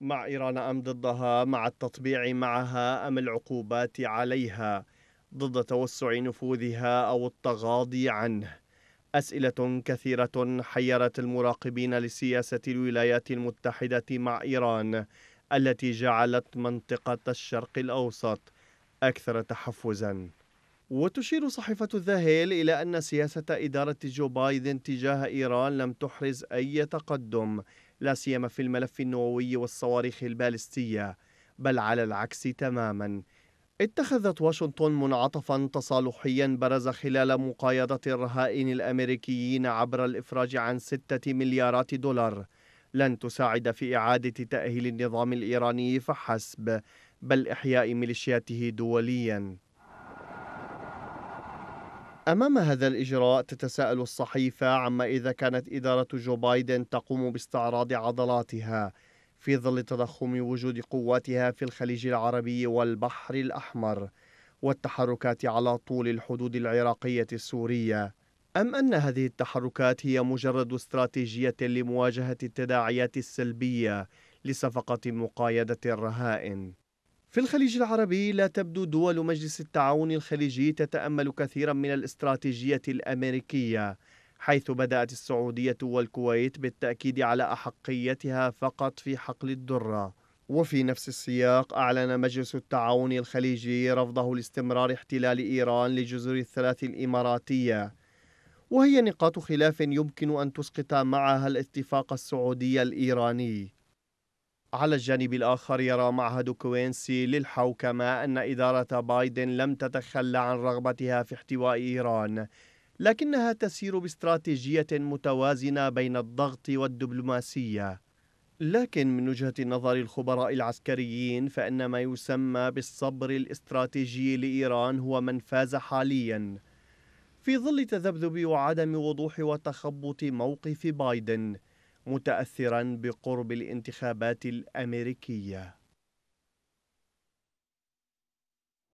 مع إيران أم ضدها مع التطبيع معها أم العقوبات عليها ضد توسع نفوذها أو التغاضي عنه أسئلة كثيرة حيرت المراقبين لسياسة الولايات المتحدة مع إيران التي جعلت منطقة الشرق الأوسط أكثر تحفزاً وتشير صحيفة الذهيل إلى أن سياسة إدارة جو بايدن تجاه إيران لم تحرز أي تقدم لا سيما في الملف النووي والصواريخ البالستية بل على العكس تماما اتخذت واشنطن منعطفا تصالحيا برز خلال مقايضة الرهائن الأمريكيين عبر الإفراج عن ستة مليارات دولار لن تساعد في إعادة تأهيل النظام الإيراني فحسب بل إحياء ميليشياته دولياً أمام هذا الإجراء تتساءل الصحيفة عما إذا كانت إدارة جو بايدن تقوم باستعراض عضلاتها في ظل تضخم وجود قواتها في الخليج العربي والبحر الأحمر والتحركات على طول الحدود العراقية السورية أم أن هذه التحركات هي مجرد استراتيجية لمواجهة التداعيات السلبية لصفقة مقايدة الرهائن في الخليج العربي لا تبدو دول مجلس التعاون الخليجي تتامل كثيرا من الاستراتيجيه الامريكيه حيث بدات السعوديه والكويت بالتاكيد على احقيتها فقط في حقل الدره وفي نفس السياق اعلن مجلس التعاون الخليجي رفضه لاستمرار احتلال ايران لجزر الثلاث الاماراتيه وهي نقاط خلاف يمكن ان تسقط معها الاتفاق السعودي الايراني على الجانب الآخر يرى معهد كوينسي للحوكمة أن إدارة بايدن لم تتخلى عن رغبتها في احتواء إيران لكنها تسير باستراتيجية متوازنة بين الضغط والدبلوماسية لكن من وجهة نظر الخبراء العسكريين فإن ما يسمى بالصبر الاستراتيجي لإيران هو من فاز حالياً في ظل تذبذب وعدم وضوح وتخبط موقف بايدن متاثرا بقرب الانتخابات الامريكيه